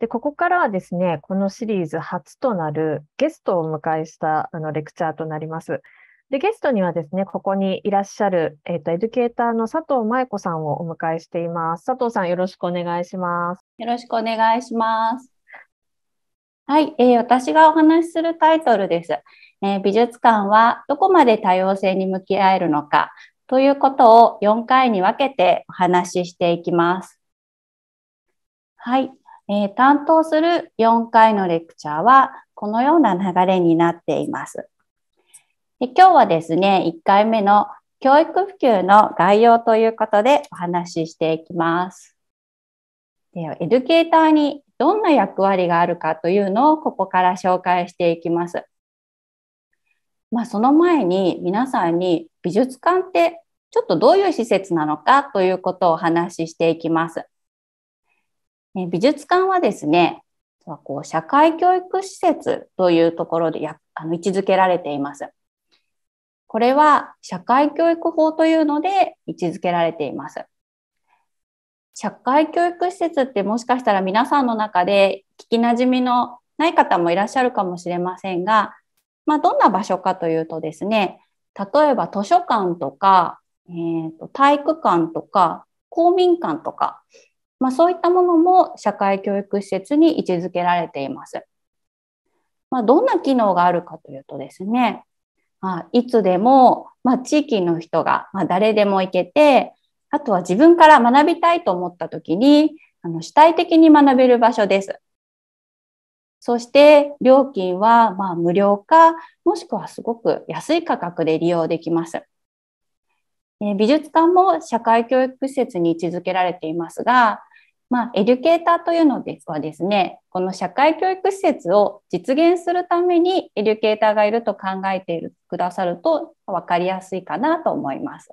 で、ここからはですね、このシリーズ初となるゲストをお迎えしたあのレクチャーとなります。で、ゲストにはですね、ここにいらっしゃる、えっ、ー、と、エデュケーターの佐藤舞子さんをお迎えしています。佐藤さん、よろしくお願いします。よろしくお願いします。はい、えー、私がお話しするタイトルです、えー、美術館はどこまで多様性に向き合えるのかということを4回に分けてお話ししていきます。はい、えー、担当する4回のレクチャーはこのような流れになっています。で今日はですね、1回目の教育普及の概要ということでお話ししていきます。では、エデュケーターにどんな役割があるかというのをここから紹介していきます。まあ、その前に皆さんに美術館ってちょっとどういう施設なのかということをお話ししていきます。え美術館はですね、こう社会教育施設というところでやあの位置づけられています。これは社会教育法というので位置づけられています。社会教育施設ってもしかしたら皆さんの中で聞きなじみのない方もいらっしゃるかもしれませんが、まあ、どんな場所かというとですね、例えば図書館とか、えー、と体育館とか公民館とか、まあ、そういったものも社会教育施設に位置づけられています。まあ、どんな機能があるかというとですね、まあ、いつでも、まあ、地域の人が、まあ、誰でも行けて、あとは自分から学びたいと思った時に、あの主体的に学べる場所です。そして料金はまあ無料か、もしくはすごく安い価格で利用できます。美術館も社会教育施設に位置づけられていますが、まあ、エデュケーターというのはですね、この社会教育施設を実現するためにエデュケーターがいると考えてくださると分かりやすいかなと思います。